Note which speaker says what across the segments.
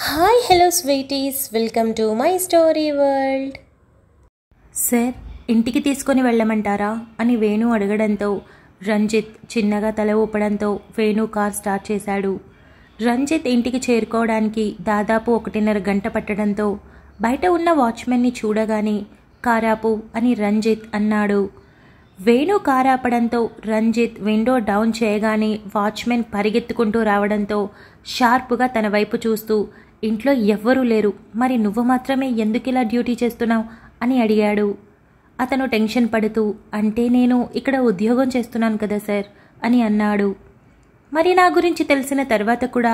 Speaker 1: hi hello sweeties welcome to my story world sir ఇంటికి తీసుకొని వెళ్ళమంటారా అని వేణు అడగడంతో రంజిత్ చిన్నగా తల ఊపడంతో వేణు కార్ స్టార్ట్ చేశాడు రంజిత్ ఇంటికి చేరుకోవడానికి దాదాపు ఒకటిన్నర గంట పట్టడంతో బయట ఉన్న వాచ్మెన్ని చూడగానే కారాపు అని రంజిత్ అన్నాడు వేణు కారాపడంతో రంజిత్ విండో డౌన్ చేయగానే వాచ్మెన్ పరిగెత్తుకుంటూ రావడంతో షార్ప్గా తన వైపు చూస్తూ ఇంట్లో ఎవ్వరూ లేరు మరి నువ్వు మాత్రమే ఎందుకిలా డ్యూటీ చేస్తున్నావు అని అడిగాడు అతను టెన్షన్ పడుతూ అంటే నేను ఇక్కడ ఉద్యోగం చేస్తున్నాను కదా సార్ అని అన్నాడు మరి నా గురించి తెలిసిన తర్వాత కూడా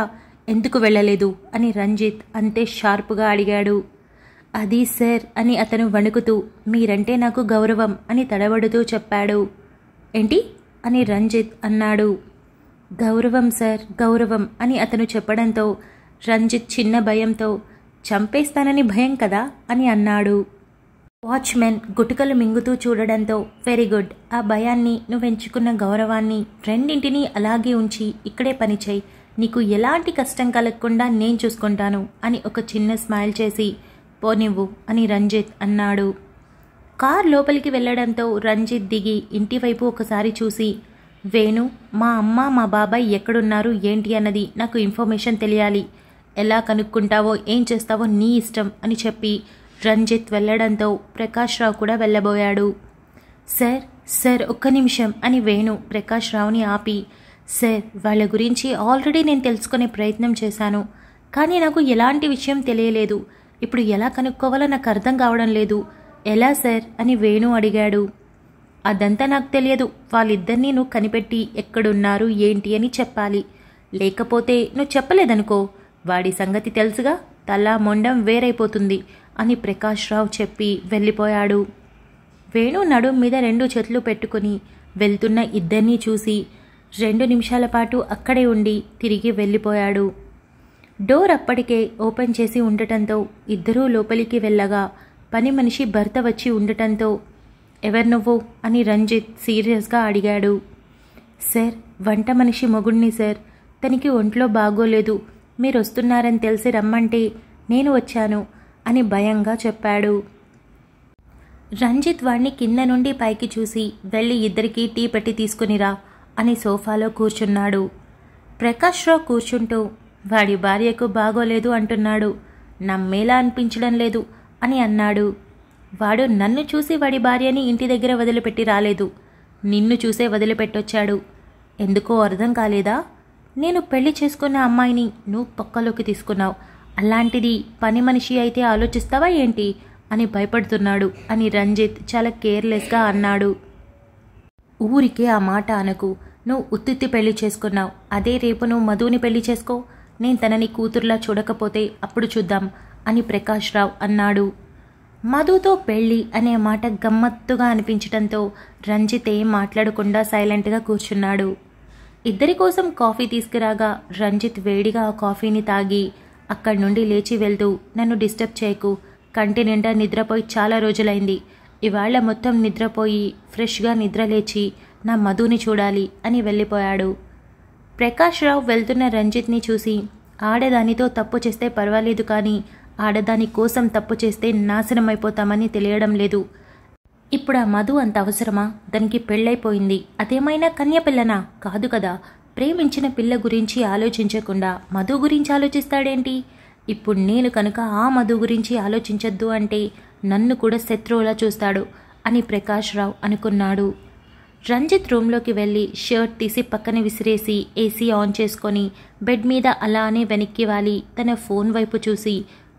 Speaker 1: ఎందుకు వెళ్ళలేదు అని రంజిత్ అంతే షార్ప్గా అడిగాడు అది సార్ అని అతను వణుకుతూ మీరంటే నాకు గౌరవం అని తడబడుతూ చెప్పాడు ఏంటి అని రంజిత్ అన్నాడు గౌరవం సార్ గౌరవం అని అతను చెప్పడంతో రంజిత్ చిన్న భయంతో చంపేస్తానని భయం కదా అని అన్నాడు వాచ్మెన్ గుటుకలు మింగుతూ చూడడంతో వెరీ గుడ్ ఆ భయాన్ని నువ్వెంచుకున్న గౌరవాన్ని రెండింటినీ అలాగే ఉంచి ఇక్కడే పనిచేయి నీకు ఎలాంటి కష్టం కలగకుండా నేను చూసుకుంటాను అని ఒక చిన్న స్మైల్ చేసి పోనివ్వు అని రంజిత్ అన్నాడు కార్ లోపలికి వెళ్లడంతో రంజిత్ దిగి ఇంటివైపు ఒకసారి చూసి వేణు మా అమ్మ మా బాబాయ్ ఎక్కడున్నారు ఏంటి అన్నది నాకు ఇన్ఫర్మేషన్ తెలియాలి ఎలా కనుక్కుంటావో ఏం చేస్తావో నీ ఇష్టం అని చెప్పి రంజిత్ వెళ్ళడంతో ప్రకాష్ రావు కూడా వెళ్ళబోయాడు సార్ సార్ ఒక్క నిమిషం అని వేణు ప్రకాష్ రావుని ఆపి సార్ వాళ్ళ గురించి ఆల్రెడీ నేను తెలుసుకునే ప్రయత్నం చేశాను కానీ నాకు ఎలాంటి విషయం తెలియలేదు ఇప్పుడు ఎలా కనుక్కోవాలో నాకు అర్థం కావడం లేదు ఎలా సార్ అని వేణు అడిగాడు అదంతా నాకు తెలియదు వాళ్ళిద్దరినీ నువ్వు కనిపెట్టి ఎక్కడున్నారు ఏంటి అని చెప్పాలి లేకపోతే నువ్వు చెప్పలేదనుకో వాడి సంగతి తెలుసుగా తల మొండం వేరైపోతుంది అని ప్రకాష్ రావు చెప్పి వెళ్ళిపోయాడు వేణు నడుం మీద రెండు చెట్లు పెట్టుకుని వెళ్తున్న ఇద్దరినీ చూసి రెండు నిమిషాల పాటు అక్కడే ఉండి తిరిగి వెళ్ళిపోయాడు డోర్ అప్పటికే ఓపెన్ చేసి ఉండటంతో ఇద్దరూ లోపలికి వెళ్ళగా పని మనిషి భర్త వచ్చి ఉండటంతో ఎవరు నువ్వు అని రంజిత్ సీరియస్గా అడిగాడు సార్ వంట మనిషి మొగుణ్ణి సార్ తనకి ఒంట్లో బాగోలేదు మీరు వస్తున్నారని తెలిసి రమ్మంటే నేను వచ్చాను అని భయంగా చెప్పాడు రంజిత్ వాణ్ణి కింద నుండి పైకి చూసి వెళ్ళి ఇద్దరికీ టీ పెట్టి తీసుకునిరా అని సోఫాలో కూర్చున్నాడు ప్రకాష్ రావు కూర్చుంటూ వాడి భార్యకు బాగోలేదు అంటున్నాడు నమ్మేలా అనిపించడం లేదు అని అన్నాడు వాడు నన్ను చూసి వాడి భార్యని ఇంటి దగ్గర వదిలిపెట్టి రాలేదు నిన్ను చూసే వదిలిపెట్టొచ్చాడు ఎందుకో అర్థం కాలేదా నేను పెళ్లి చేసుకున్న అమ్మాయిని నువ్వు పక్కలోకి తీసుకున్నావు అలాంటిది పని మనిషి అయితే ఆలోచిస్తావా ఏంటి అని భయపడుతున్నాడు అని రంజిత్ చాలా కేర్లెస్గా అన్నాడు ఊరికే ఆ మాట అనకు నువ్వు ఉత్తిత్తి పెళ్లి చేసుకున్నావు అదే రేపు నువ్వు మధువుని పెళ్లి చేసుకో నేను తనని కూతురులా చూడకపోతే అప్పుడు చూద్దాం అని ప్రకాష్ రావు అన్నాడు మధుతో పెళ్ళి అనే మాట గమ్మత్తుగా అనిపించడంతో రంజిత్ ఏం మాట్లాడకుండా సైలెంట్గా కూర్చున్నాడు ఇద్దరి కోసం కాఫీ తీసుకురాగా రంజిత్ వేడిగా ఆ కాఫీని తాగి అక్కడి నుండి లేచి వెళ్తూ నన్ను డిస్టర్బ్ చేయకు కంటి నిండా నిద్రపోయి చాలా రోజులైంది ఇవాళ్ల మొత్తం నిద్రపోయి ఫ్రెష్గా నిద్రలేచి నా మధుని చూడాలి అని వెళ్ళిపోయాడు ప్రకాష్ రావు వెళ్తున్న రంజిత్ని చూసి ఆడేదానితో తప్పు చేస్తే పర్వాలేదు కానీ ఆడదాని కోసం తప్పు చేస్తే నాశనమైపోతామని తెలియడం లేదు ఇప్పుడు ఆ మధు అంత అవసరమా దానికి పెళ్ళైపోయింది అదేమైనా కన్య పిల్లనా కాదు కదా ప్రేమించిన పిల్ల గురించి ఆలోచించకుండా మధు గురించి ఆలోచిస్తాడేంటి ఇప్పుడు నేను కనుక ఆ మధు గురించి ఆలోచించొద్దు అంటే నన్ను కూడా శత్రువులా చూస్తాడు అని ప్రకాష్ రావు అనుకున్నాడు రంజిత్ రూమ్లోకి వెళ్ళి షర్ట్ తీసి పక్కన విసిరేసి ఏసీ ఆన్ చేసుకొని బెడ్ మీద అలానే వెనక్కి వాలి తన ఫోన్ వైపు చూసి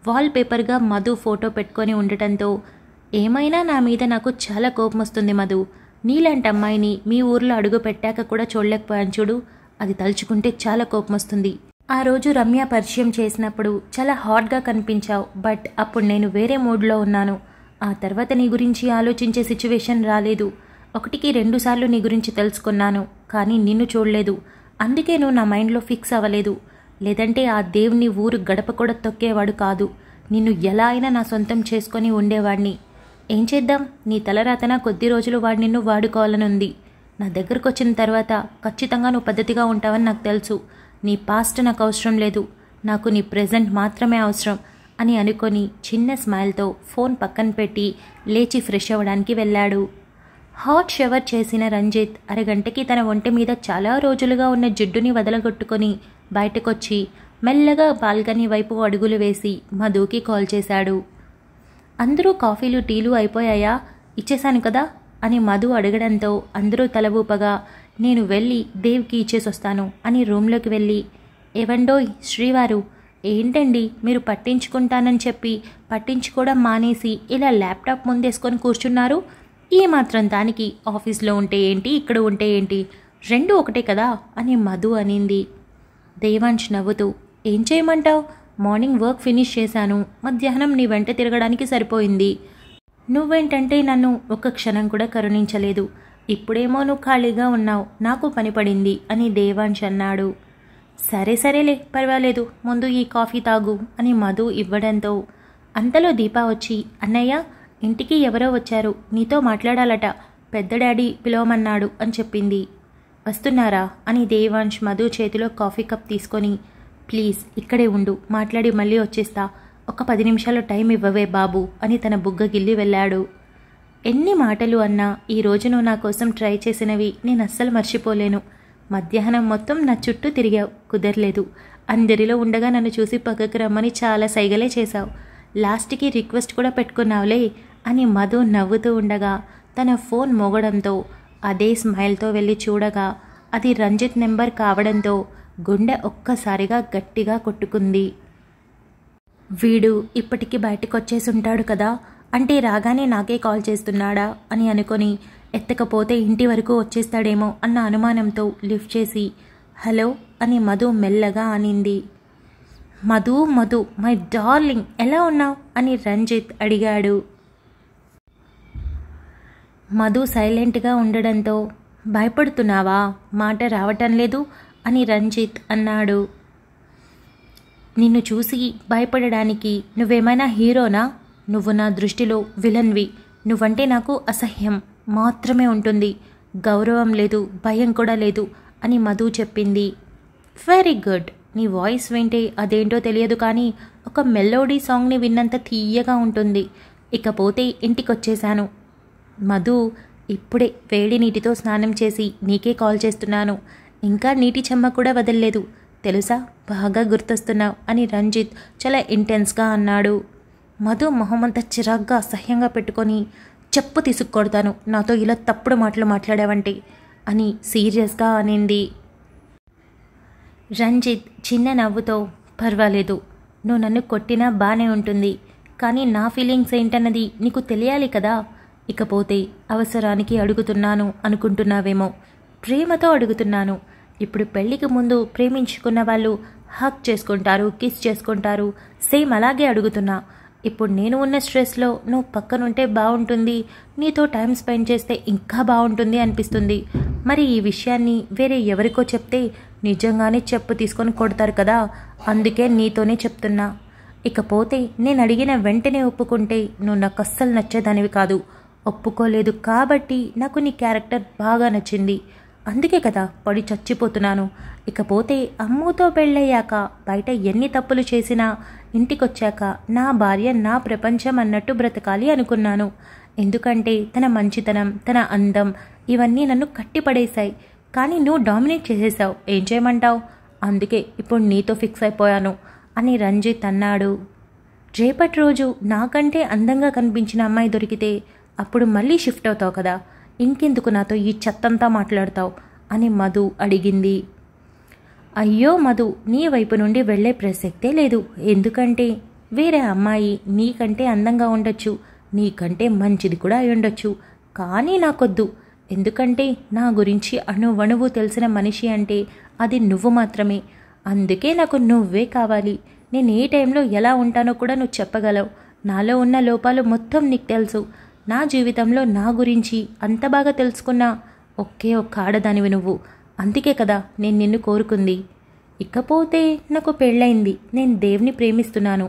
Speaker 1: వాల్పేపర్గా మధు ఫోటో పెట్టుకొని ఉండటంతో ఏమైనా నా మీద నాకు చాలా కోపం వస్తుంది మధు నీలాంటి అమ్మాయిని మీ ఊర్లో అడుగు పెట్టాక కూడా చూడలేకపోయాను చూడు అది తలుచుకుంటే చాలా కోపం వస్తుంది ఆ రోజు రమ్య పరిచయం చేసినప్పుడు చాలా హాట్గా కనిపించావు బట్ అప్పుడు నేను వేరే మూడ్లో ఉన్నాను ఆ తర్వాత నీ గురించి ఆలోచించే సిచ్యువేషన్ రాలేదు ఒకటికి రెండుసార్లు నీ గురించి తెలుసుకున్నాను కానీ నిన్ను చూడలేదు అందుకే నువ్వు నా మైండ్లో ఫిక్స్ అవ్వలేదు లేదంటే ఆ దేవుని ఊరు గడప కూడా తొక్కేవాడు కాదు నిన్ను ఎలా అయినా నా సొంతం చేసుకొని ఉండేవాడిని ఏం చేద్దాం నీ తలరాతన కొద్ది రోజులు వాడి నిన్ను వాడుకోవాలనుంది నా దగ్గరకు వచ్చిన తర్వాత ఖచ్చితంగా నువ్వు పద్ధతిగా ఉంటావని నాకు తెలుసు నీ పాస్ట్ నాకు అవసరం లేదు నాకు నీ ప్రజెంట్ మాత్రమే అవసరం అని అనుకొని చిన్న స్మైల్తో ఫోన్ పక్కన పెట్టి లేచి ఫ్రెష్ అవ్వడానికి వెళ్ళాడు హాట్ షవర్ చేసిన రంజిత్ అరగంటకి తన ఒంటి మీద చాలా రోజులుగా ఉన్న జిడ్డుని వదలగొట్టుకొని బయటకొచ్చి మెల్లగా బాల్కనీ వైపు అడుగులు వేసి మధుకి కాల్ చేశాడు అందరూ కాఫీలు టీలు అయిపోయాయా ఇచ్చేశాను కదా అని మధు అడగడంతో అందరూ తల ఊపగా నేను వెళ్ళి దేవ్కి ఇచ్చేసొస్తాను అని రూమ్లోకి వెళ్ళి ఏవండోయ్ శ్రీవారు ఏంటండి మీరు పట్టించుకుంటానని చెప్పి పట్టించుకోవడం మానేసి ఇలా ల్యాప్టాప్ ముందేసుకొని కూర్చున్నారు ఈ మాత్రం దానికి ఆఫీస్లో ఉంటే ఏంటి ఇక్కడ ఉంటే ఏంటి రెండు ఒకటే కదా అని మధు అనింది దేవాంశ్ నవ్వుతూ ఏం చేయమంటావు మార్నింగ్ వర్క్ ఫినిష్ చేశాను మధ్యాహ్నం నీ వెంట తిరగడానికి సరిపోయింది నువ్వేంటంటే నన్ను ఒక్క క్షణం కూడా కరుణించలేదు ఇప్పుడేమో నువ్వు ఖాళీగా ఉన్నావు నాకు పనిపడింది అని దేవాంశ్ అన్నాడు సరే సరేలే పర్వాలేదు ముందు ఈ కాఫీ తాగు అని మధు ఇవ్వడంతో అంతలో దీపా వచ్చి అన్నయ్య ఇంటికి ఎవరో వచ్చారు నీతో మాట్లాడాలట పెద్ద డాడీ పిలవమన్నాడు అని చెప్పింది వస్తున్నారా అని దేవాంష్ మధు చేతిలో కాఫీ కప్ తీసుకొని ప్లీజ్ ఇక్కడే ఉండు మాట్లాడి మళ్ళీ వచ్చేస్తా ఒక పది నిమిషాలు టైం ఇవ్వవే బాబు అని తన బుగ్గ గిల్లి వెళ్ళాడు ఎన్ని మాటలు అన్నా ఈ రోజును నా కోసం ట్రై చేసినవి నేను అస్సలు మర్చిపోలేను మధ్యాహ్నం మొత్తం నా చుట్టూ తిరిగావు కుదరలేదు అందరిలో ఉండగా నన్ను చూసి పక్కకు రమ్మని చాలా సైగలే చేశావు లాస్ట్కి రిక్వెస్ట్ కూడా పెట్టుకున్నావులే అని మధు నవ్వుతూ ఉండగా తన ఫోన్ మోగడంతో అదే స్మైల్తో వెళ్ళి చూడగా అది రంజిత్ నెంబర్ కావడంతో గుండె ఒక్కసారిగా గట్టిగా కొట్టుకుంది వీడు ఇప్పటికి ఉంటాడు కదా అంటే రాగానే నాకే కాల్ చేస్తున్నాడా అని అనుకొని ఎత్తకపోతే ఇంటి వరకు వచ్చేస్తాడేమో అన్న అనుమానంతో లిఫ్ట్ చేసి హలో అని మధు మెల్లగా అనింది మధు మధు మై డార్లింగ్ ఎలా ఉన్నావు అని రంజిత్ అడిగాడు మధు సైలెంట్గా ఉండడంతో భయపడుతున్నావా మాట రావటం లేదు అని రంజిత్ అన్నాడు నిన్ను చూసి భయపడడానికి నువ్వేమైనా హీరోనా నువ్వు నా దృష్టిలో విలన్వి నువ్వంటే నాకు అసహ్యం మాత్రమే ఉంటుంది గౌరవం లేదు భయం కూడా లేదు అని మధు చెప్పింది వెరీ గుడ్ నీ వాయిస్ వింటే అదేంటో తెలియదు కానీ ఒక మెలోడీ సాంగ్ని విన్నంత తీయగా ఉంటుంది ఇకపోతే ఇంటికొచ్చేశాను మధు ఇప్పుడే వేడి నీటితో స్నానం చేసి నీకే కాల్ చేస్తున్నాను ఇంకా నీటి చెమ్మ కూడా వదల్లేదు తెలుసా బాగా గుర్తొస్తున్నావు అని రంజిత్ చాలా ఇంటెన్స్గా అన్నాడు మధు మొహమంతా చిరాగ్గా అసహ్యంగా పెట్టుకొని చెప్పు తీసుకొడతాను నాతో ఇలా తప్పుడు మాటలు మాట్లాడావంటే అని సీరియస్గా అనింది రంజిత్ చిన్న నవ్వుతో పర్వాలేదు నువ్వు నన్ను కొట్టినా బాగానే ఉంటుంది కానీ నా ఫీలింగ్స్ ఏంటన్నది నీకు తెలియాలి కదా ఇకపోతే అవసరానికి అడుగుతున్నాను అనుకుంటున్నావేమో ప్రేమతో అడుగుతున్నాను ఇప్పుడు పెళ్లికి ముందు ప్రేమించుకున్న వాళ్ళు హక్ చేసుకుంటారు కిస్ చేసుకుంటారు సేమ్ అలాగే అడుగుతున్నా ఇప్పుడు నేను ఉన్న స్ట్రెస్లో నువ్వు పక్కనుంటే బాగుంటుంది నీతో టైం స్పెండ్ చేస్తే ఇంకా బాగుంటుంది అనిపిస్తుంది మరి ఈ విషయాన్ని వేరే ఎవరికో చెప్తే నిజంగానే చెప్పు తీసుకొని కొడతారు కదా అందుకే నీతోనే చెప్తున్నా ఇకపోతే నేను అడిగిన వెంటనే ఒప్పుకుంటే నువ్వు నాకు అస్సలు నచ్చేదానివి కాదు ఒప్పుకోలేదు కాబట్టి నాకు నీ క్యారెక్టర్ బాగా నచ్చింది అందుకే కదా పడి చచ్చిపోతున్నాను ఇకపోతే అమ్మూతో పెళ్ళయ్యాక బయట ఎన్ని తప్పులు చేసినా ఇంటికొచ్చాక నా భార్య నా ప్రపంచం అన్నట్టు బ్రతకాలి అనుకున్నాను ఎందుకంటే తన మంచితనం తన అందం ఇవన్నీ నన్ను కట్టిపడేశాయి కానీ నువ్వు డామినేట్ చేసేసావు ఏం చేయమంటావు అందుకే ఇప్పుడు నీతో ఫిక్స్ అయిపోయాను అని రంజిత్ అన్నాడు రేపటి రోజు నాకంటే అందంగా కనిపించిన అమ్మాయి దొరికితే అప్పుడు మళ్ళీ షిఫ్ట్ అవుతావు కదా ఇంకెందుకు నాతో ఈ చెత్తంతా మాట్లాడతావు అని మధు అడిగింది అయ్యో మధు నీ వైపు నుండి వెళ్ళే ప్రసక్తే లేదు ఎందుకంటే వేరే అమ్మాయి నీకంటే అందంగా ఉండొచ్చు నీకంటే మంచిది కూడా అయి ఉండొచ్చు కానీ నాకొద్దు ఎందుకంటే నా గురించి అణువణువు తెలిసిన మనిషి అంటే అది నువ్వు మాత్రమే అందుకే నాకు నువ్వే కావాలి నేను ఏ టైంలో ఎలా ఉంటానో కూడా నువ్వు చెప్పగలవు నాలో ఉన్న లోపాలు మొత్తం నీకు తెలుసు నా జీవితంలో నా గురించి అంత బాగా తెలుసుకున్న ఒకే ఒక్క ఆడదానివి నువ్వు అందుకే కదా నేను నిన్ను కోరుకుంది ఇకపోతే నాకు పెళ్ళైంది నేను దేవుని ప్రేమిస్తున్నాను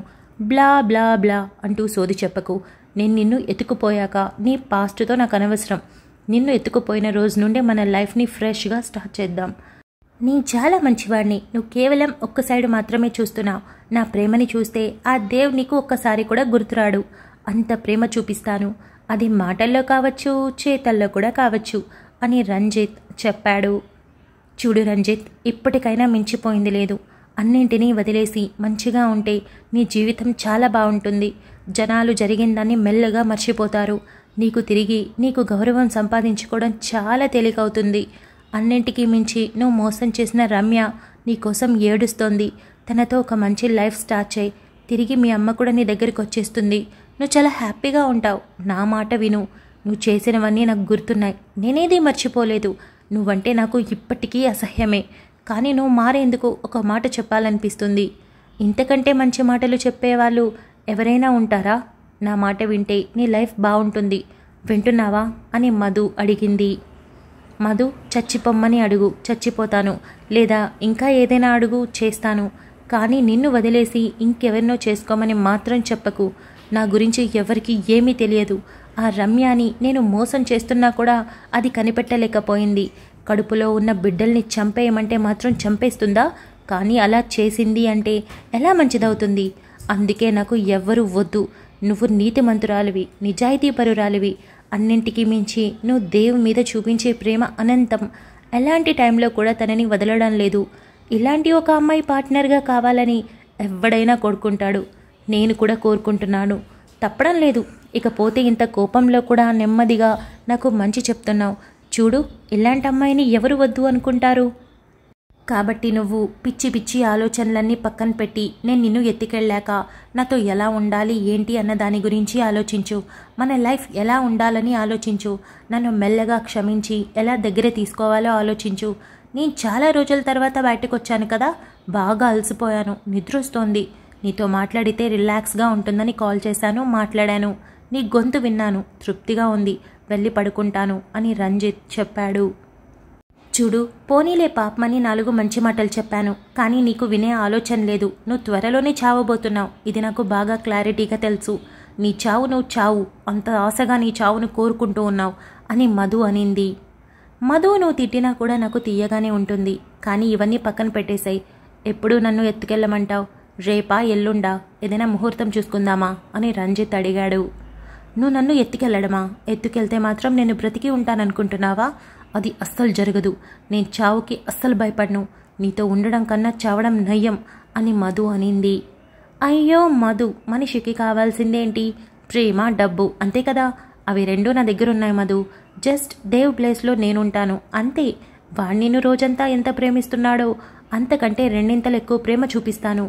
Speaker 1: బ్లా బ్లా బ్లా అంటూ సోది చెప్పకు నేను నిన్ను ఎత్తుకుపోయాక నీ పాస్ట్తో నాకు అనవసరం నిన్ను ఎత్తుకుపోయిన రోజు నుండే మన లైఫ్ని ఫ్రెష్గా స్టార్ట్ చేద్దాం నీ చాలా మంచివాడిని నువ్వు కేవలం ఒక్క సైడ్ మాత్రమే చూస్తున్నావు నా ప్రేమని చూస్తే ఆ దేవ్ నీకు ఒక్కసారి కూడా గుర్తురాడు అంత ప్రేమ చూపిస్తాను అది మాటల్లో కావచ్చు చేతల్లో కూడా కావచ్చు అని రంజిత్ చెప్పాడు చూడు రంజిత్ ఇప్పటికైనా మించిపోయింది లేదు అన్నింటినీ వదిలేసి మంచిగా ఉంటే నీ జీవితం చాలా బాగుంటుంది జనాలు జరిగిందాన్ని మెల్లగా మర్చిపోతారు నీకు తిరిగి నీకు గౌరవం సంపాదించుకోవడం చాలా తేలికవుతుంది అన్నింటికీ మించి నువ్వు మోసం చేసిన రమ్య నీకోసం ఏడుస్తోంది తనతో ఒక మంచి లైఫ్ స్టార్ట్ చేయి తిరిగి మీ అమ్మ కూడా నీ దగ్గరికి వచ్చేస్తుంది నువ్వు చాలా హ్యాపీగా ఉంటావు నా మాట విను నువ్వు చేసినవన్నీ నాకు గుర్తున్నాయి నేనేది మర్చిపోలేదు నువ్వంటే నాకు ఇప్పటికీ అసహ్యమే కానీ నువ్వు మారేందుకు ఒక మాట చెప్పాలనిపిస్తుంది ఇంతకంటే మంచి మాటలు చెప్పేవాళ్ళు ఎవరైనా ఉంటారా నా మాట వింటే నీ లైఫ్ బాగుంటుంది వింటున్నావా అని మధు అడిగింది మధు చచ్చిపోమ్మని అడుగు చచ్చిపోతాను లేదా ఇంకా ఏదైనా అడుగు చేస్తాను కానీ నిన్ను వదిలేసి ఇంకెవరినో చేసుకోమని మాత్రం చెప్పకు నా గురించి ఎవరికీ ఏమీ తెలియదు ఆ రమ్యాని నేను మోసం చేస్తున్నా కూడా అది కనిపెట్టలేకపోయింది కడుపులో ఉన్న బిడ్డల్ని చంపేయమంటే మాత్రం చంపేస్తుందా కానీ అలా చేసింది అంటే ఎలా మంచిదవుతుంది అందుకే నాకు ఎవ్వరూ వద్దు నువ్వు నీతిమంతురాలివి నిజాయితీపరురాలివి అన్నింటికి మించి నువ్వు దేవు మీద చూపించే ప్రేమ అనంతం ఎలాంటి టైంలో కూడా తనని వదలడం లేదు ఇలాంటి ఒక అమ్మాయి పార్ట్నర్గా కావాలని ఎవడైనా కొడుకుంటాడు నేను కూడా కోరుకుంటున్నాను తప్పడం లేదు ఇకపోతే ఇంత కోపంలో కూడా నెమ్మదిగా నాకు మంచి చెప్తున్నావు చూడు ఇలాంటి అమ్మాయిని ఎవరు వద్దు అనుకుంటారు కాబట్టి నువ్వు పిచ్చి పిచ్చి ఆలోచనలన్నీ పక్కన పెట్టి నేను నిన్ను ఎత్తికెళ్ళాక నాతో ఎలా ఉండాలి ఏంటి అన్న దాని గురించి ఆలోచించు మన లైఫ్ ఎలా ఉండాలని ఆలోచించు నన్ను మెల్లగా క్షమించి ఎలా దగ్గర తీసుకోవాలో ఆలోచించు నేను చాలా రోజుల తర్వాత బయటకు వచ్చాను కదా బాగా అలసిపోయాను నిద్రొస్తోంది నీతో మాట్లాడితే రిలాక్స్గా ఉంటుందని కాల్ చేశాను మాట్లాడాను నీ గొంతు విన్నాను తృప్తిగా ఉంది వెళ్ళి పడుకుంటాను అని రంజిత్ చెప్పాడు చూడు పోనీలే పాపమని నాలుగు మంచి మాటలు చెప్పాను కానీ నీకు వినే ఆలోచన లేదు నువ్వు త్వరలోనే చావబోతున్నావు ఇది నాకు బాగా క్లారిటీగా తెలుసు నీ చావు నువ్వు చావు అంత ఆశగా నీ చావును కోరుకుంటూ ఉన్నావు అని మధు అనింది మధు నువ్వు తిట్టినా కూడా నాకు తీయగానే ఉంటుంది కానీ ఇవన్నీ పక్కన పెట్టేశాయి ఎప్పుడు నన్ను ఎత్తుకెళ్ళమంటావు రేపా ఎల్లుండా ఏదైనా ముహూర్తం చూసుకుందామా అని రంజిత్ అడిగాడు నువ్వు నన్ను ఎత్తుకెళ్ళడమా ఎత్తుకెళ్తే మాత్రం నేను బ్రతికి ఉంటాననుకుంటున్నావా అది అస్సలు జరగదు నేను చావుకి అస్సలు భయపడ్ను నీతో ఉండడం కన్నా చావడం నయ్యం అని మధు అనింది అయ్యో మధు మనిషికి కావాల్సిందేంటి ప్రేమ డబ్బు అంతే కదా అవి రెండూ నా దగ్గర ఉన్నాయి మధు జస్ట్ దేవ్ ప్లేస్లో నేనుంటాను అంతే వాణ్ణి రోజంతా ఎంత ప్రేమిస్తున్నాడో అంతకంటే రెండింతలు ఎక్కువ ప్రేమ చూపిస్తాను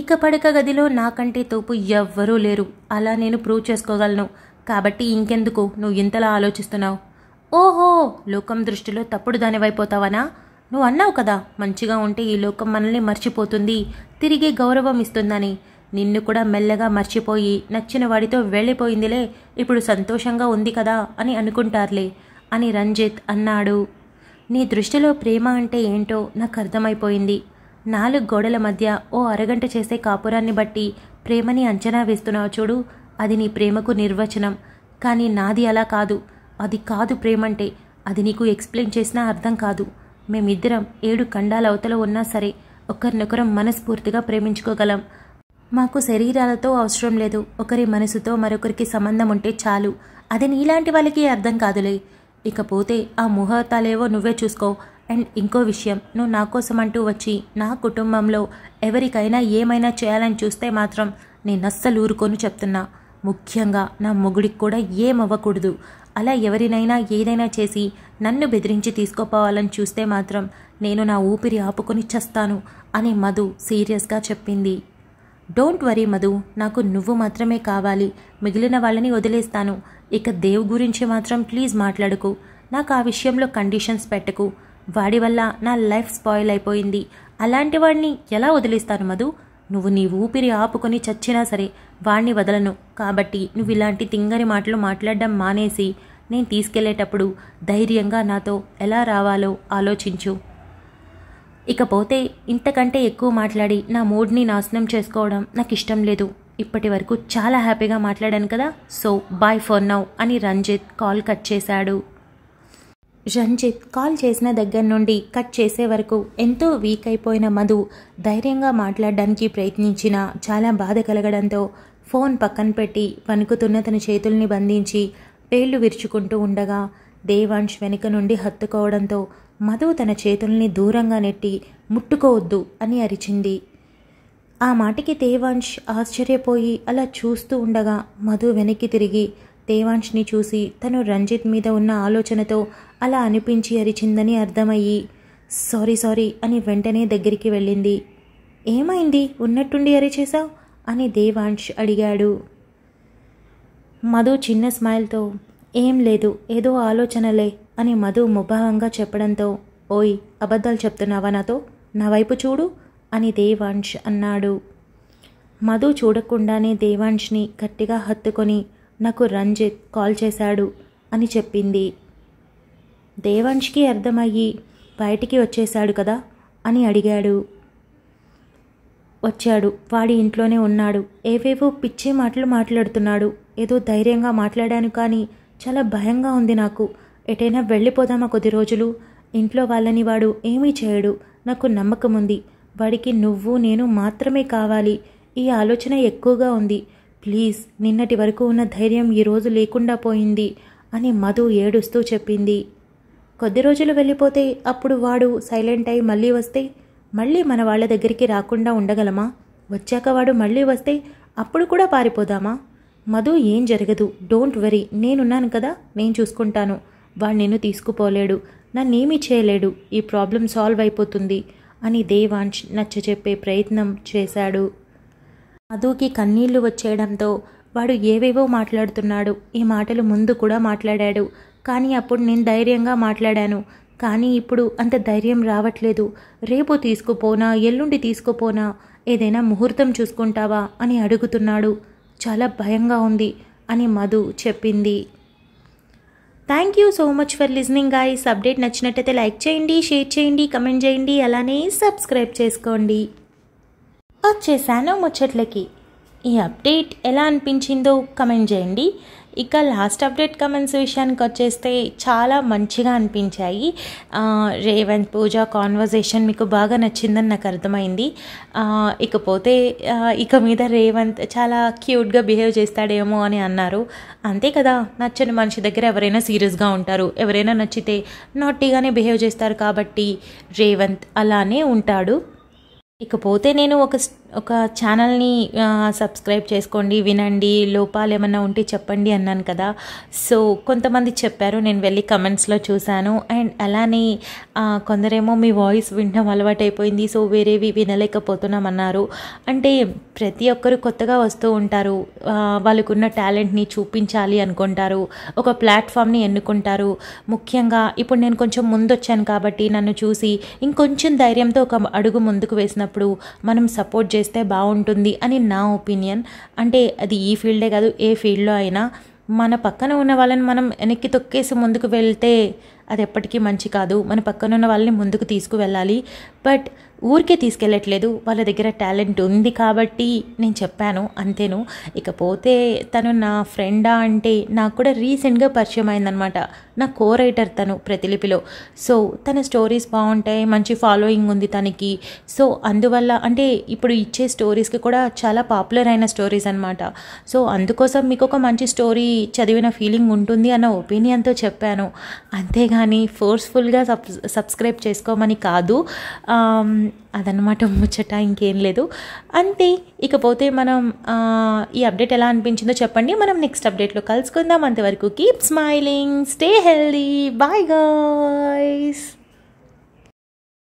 Speaker 1: ఇక పడక గదిలో నాకంటే తోపు ఎవ్వరూ లేరు అలా నేను ప్రూవ్ చేసుకోగలను కాబట్టి ఇంకెందుకు నువ్వు ఇంతలా ఆలోచిస్తున్నావు ఓహో లోకం దృష్టిలో తప్పుడు దానివైపోతావనా నువ్వు అన్నావు కదా మంచిగా ఉంటే ఈ లోకం మనల్ని మర్చిపోతుంది తిరిగి గౌరవం ఇస్తుందని నిన్ను కూడా మెల్లగా మర్చిపోయి నచ్చిన వాడితో వెళ్ళిపోయిందిలే ఇప్పుడు సంతోషంగా ఉంది కదా అని అనుకుంటారులే అని రంజిత్ అన్నాడు నీ దృష్టిలో ప్రేమ అంటే ఏంటో నాకు అర్థమైపోయింది నాలుగు గోడల మధ్య ఓ అరగంట చేసే కాపురాన్ని బట్టి ప్రేమని అంచనా వేస్తున్నావు చూడు అది నీ ప్రేమకు నిర్వచనం కానీ నాది అలా కాదు అది కాదు ప్రేమంటే అది నీకు ఎక్స్ప్లెయిన్ చేసినా అర్థం కాదు మేమిద్దరం ఏడు ఖండాల అవతల ఉన్నా సరే ఒకరినొకరం మనస్ఫూర్తిగా ప్రేమించుకోగలం మాకు శరీరాలతో అవసరం లేదు ఒకరి మనసుతో మరొకరికి సంబంధం ఉంటే చాలు అది నీలాంటి వాళ్ళకి అర్థం కాదులే ఇకపోతే ఆ ముహూర్తాలేవో నువ్వే చూసుకో అండ్ ఇంకో విషయం నువ్వు నా కోసం అంటూ వచ్చి నా కుటుంబంలో ఎవరికైనా ఏమైనా చేయాలని చూస్తే మాత్రం నేను అస్సలు ఊరుకొని చెప్తున్నా ముఖ్యంగా నా మొగుడికి కూడా ఏమవ్వకూడదు అలా ఎవరినైనా ఏదైనా చేసి నన్ను బెదిరించి తీసుకోపోవాలని చూస్తే మాత్రం నేను నా ఊపిరి ఆపుకొని చస్తాను అని మధు సీరియస్గా చెప్పింది డోంట్ వరీ మధు నాకు నువ్వు మాత్రమే కావాలి మిగిలిన వాళ్ళని వదిలేస్తాను ఇక దేవ్ గురించి మాత్రం ప్లీజ్ మాట్లాడుకు నాకు ఆ విషయంలో కండిషన్స్ పెట్టకు వాడి వల్ల నా లైఫ్ స్పాయిల్ అయిపోయింది అలాంటి వాడిని ఎలా వదిలిస్తాను మధు నువ్వు నీ ఊపిరి ఆపుకొని చచ్చినా సరే వాణ్ణి వదలను కాబట్టి నువ్వు ఇలాంటి తింగరి మాటలు మాట్లాడడం మానేసి నేను తీసుకెళ్లేటప్పుడు ధైర్యంగా నాతో ఎలా రావాలో ఆలోచించు ఇకపోతే ఇంతకంటే ఎక్కువ మాట్లాడి నా మూడ్ని నాశనం చేసుకోవడం నాకు ఇష్టం లేదు ఇప్పటి వరకు చాలా హ్యాపీగా మాట్లాడాను కదా సో బాయ్ ఫర్ నౌ అని రంజిత్ కాల్ కట్ చేశాడు రంజిత్ కాల్ చేసిన దగ్గర నుండి కట్ చేసే వరకు ఎంతో వీక్ అయిపోయిన మధు ధైర్యంగా మాట్లాడడానికి ప్రయత్నించినా చాలా బాధ కలగడంతో ఫోన్ పక్కన పెట్టి వణుకుతున్న తన చేతుల్ని బంధించి పేళ్లు విరుచుకుంటూ ఉండగా దేవాంష్ వెనుక నుండి హత్తుకోవడంతో మధు తన చేతుల్ని దూరంగా నెట్టి ముట్టుకోవద్దు అని అరిచింది ఆ మాటకి దేవాంష్ ఆశ్చర్యపోయి అలా చూస్తూ ఉండగా మధు వెనక్కి తిరిగి దేవాంష్ని చూసి తను రంజిత్ మీద ఉన్న ఆలోచనతో అలా అనిపించి అరిచిందని అర్థమయ్యి సారీ సారీ అని వెంటనే దగ్గరికి వెళ్ళింది ఏమైంది ఉన్నట్టుండి అరిచేశావు అని దేవాంష్ అడిగాడు మధు చిన్న స్మైల్తో ఏం లేదు ఏదో ఆలోచనలే అని మధు ముభావంగా చెప్పడంతో ఓయ్ అబద్ధాలు చెప్తున్నావా నాతో నా వైపు చూడు అని దేవాంష్ అన్నాడు మధు చూడకుండానే దేవాంష్ని గట్టిగా హత్తుకొని నాకు రంజిత్ కాల్ చేశాడు అని చెప్పింది దేవాంష్కి అర్థమయ్యి బయటికి వచ్చేశాడు కదా అని అడిగాడు వచ్చాడు వాడి ఇంట్లోనే ఉన్నాడు ఏవేవో పిచ్చి మాటలు మాట్లాడుతున్నాడు ఏదో ధైర్యంగా మాట్లాడాను కానీ చాలా భయంగా ఉంది నాకు ఎటైనా వెళ్ళిపోదామా కొద్ది రోజులు ఇంట్లో వాళ్ళని వాడు ఏమీ చేయడు నాకు నమ్మకం ఉంది వాడికి నువ్వు నేను మాత్రమే కావాలి ఈ ఆలోచన ఎక్కువగా ఉంది ప్లీజ్ నిన్నటి వరకు ఉన్న ధైర్యం ఈరోజు లేకుండా పోయింది అని మధు ఏడుస్తూ చెప్పింది కొద్ది రోజులు వెళ్ళిపోతే అప్పుడు వాడు సైలెంట్ అయి మళ్ళీ వస్తే మళ్ళీ మన వాళ్ళ దగ్గరికి రాకుండా ఉండగలమా వచ్చాక వాడు మళ్ళీ వస్తే అప్పుడు కూడా పారిపోదామా మధు ఏం జరగదు డోంట్ వరీ నేనున్నాను కదా నేను చూసుకుంటాను వాడు నిన్ను తీసుకుపోలేడు నన్నేమీ చేయలేడు ఈ ప్రాబ్లం సాల్వ్ అయిపోతుంది అని దేవాంశ్ నచ్చచెప్పే ప్రయత్నం చేశాడు మధుకి కన్నీళ్లు వచ్చేయడంతో వాడు ఏవేవో మాట్లాడుతున్నాడు ఈ మాటలు ముందు కూడా మాట్లాడాడు కానీ అప్పుడు నేను ధైర్యంగా మాట్లాడాను కానీ ఇప్పుడు అంత ధైర్యం రావట్లేదు రేపు తీసుకుపోనా ఎల్లుండి తీసుకుపోనా ఏదైనా ముహూర్తం చూసుకుంటావా అని అడుగుతున్నాడు చాలా భయంగా ఉంది అని మధు చెప్పింది thank you so much for listening guys update నచ్చినట్టయితే లైక్ చేయండి షేర్ చేయండి కమెంట్ చేయండి అలానే సబ్స్క్రైబ్ చేసుకోండి వచ్చేసాను ముచ్చట్లకి ఈ అప్డేట్ ఎలా అనిపించిందో కమెంట్ చేయండి ఇక లాస్ట్ అప్డేట్ కమెంట్స్ విషయానికి వచ్చేస్తే చాలా మంచిగా అనిపించాయి రేవంత్ పూజ కాన్వర్జేషన్ మీకు బాగా నచ్చిందని నాకు అర్థమైంది ఇకపోతే ఇక మీద రేవంత్ చాలా క్యూట్గా బిహేవ్ చేస్తాడేమో అని అన్నారు అంతే కదా నచ్చని మనిషి దగ్గర ఎవరైనా సీరియస్గా ఉంటారు ఎవరైనా నచ్చితే నాటీగానే బిహేవ్ చేస్తారు కాబట్టి రేవంత్ అలానే ఉంటాడు ఇకపోతే నేను ఒక ఒక ఛానల్ని సబ్స్క్రైబ్ చేసుకోండి వినండి లోపాలు ఏమన్నా ఉంటే చెప్పండి అన్నాను కదా సో కొంతమంది చెప్పారు నేను వెళ్ళి కమెంట్స్లో చూశాను అండ్ అలానే కొందరేమో మీ వాయిస్ వినడం అయిపోయింది సో వేరేవి వినలేకపోతున్నామన్నారు అంటే ప్రతి ఒక్కరు కొత్తగా వస్తూ ఉంటారు వాళ్ళకున్న టాలెంట్ని చూపించాలి అనుకుంటారు ఒక ప్లాట్ఫామ్ని ఎన్నుకుంటారు ముఖ్యంగా ఇప్పుడు నేను కొంచెం ముందు వచ్చాను కాబట్టి నన్ను చూసి ఇంకొంచెం ధైర్యంతో ఒక అడుగు ముందుకు వేసిన చేసినప్పుడు మనం సపోర్ట్ చేస్తే బాగుంటుంది అని నా ఒపీనియన్ అంటే అది ఈ ఫీల్డే కాదు ఏ ఫీల్డ్లో అయినా మన పక్కన ఉన్న వాళ్ళని మనం వెనక్కి తొక్కేసి ముందుకు వెళ్తే అది ఎప్పటికీ మంచి కాదు మన పక్కన ఉన్న వాళ్ళని ముందుకు తీసుకువెళ్ళాలి బట్ ఊరికే తీసుకెళ్ళట్లేదు వాళ్ళ దగ్గర టాలెంట్ ఉంది కాబట్టి నేను చెప్పాను అంతేను ఇకపోతే తను నా ఫ్రెండా అంటే నాకు కూడా రీసెంట్గా పరిచయం అయిందనమాట నా కో రైటర్ తను ప్రతిలిపిలో సో తన స్టోరీస్ బాగుంటాయి మంచి ఫాలోయింగ్ ఉంది తనకి సో అందువల్ల అంటే ఇప్పుడు ఇచ్చే స్టోరీస్కి కూడా చాలా పాపులర్ అయిన స్టోరీస్ అనమాట సో అందుకోసం మీకు ఒక మంచి స్టోరీ చదివిన ఫీలింగ్ ఉంటుంది అన్న ఒపీనియన్తో చెప్పాను అంతేగాని ఫోర్స్ఫుల్గా సబ్ సబ్స్క్రైబ్ చేసుకోమని కాదు అదనమాట ముచ్చట ఇంకేం లేదు అంతే ఇకపోతే మనం ఈ అప్డేట్ ఎలా అనిపించిందో చెప్పండి మనం నెక్స్ట్ అప్డేట్లో కలుసుకుందాం అంతవరకు keep smiling stay healthy bye guys